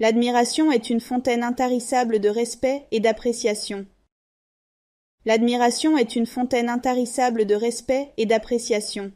L'admiration est une fontaine intarissable de respect et d'appréciation. L'admiration est une fontaine intarissable de respect et d'appréciation.